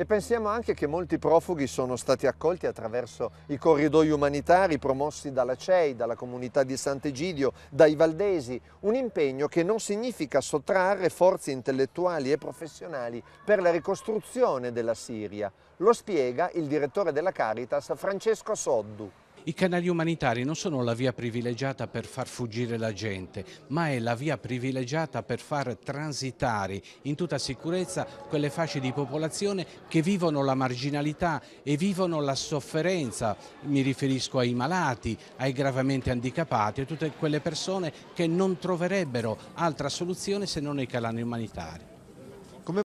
E pensiamo anche che molti profughi sono stati accolti attraverso i corridoi umanitari promossi dalla CEI, dalla comunità di Sant'Egidio, dai Valdesi, un impegno che non significa sottrarre forze intellettuali e professionali per la ricostruzione della Siria. Lo spiega il direttore della Caritas Francesco Soddu. I canali umanitari non sono la via privilegiata per far fuggire la gente, ma è la via privilegiata per far transitare in tutta sicurezza quelle fasce di popolazione che vivono la marginalità e vivono la sofferenza. Mi riferisco ai malati, ai gravemente handicappati, a tutte quelle persone che non troverebbero altra soluzione se non i canali umanitari.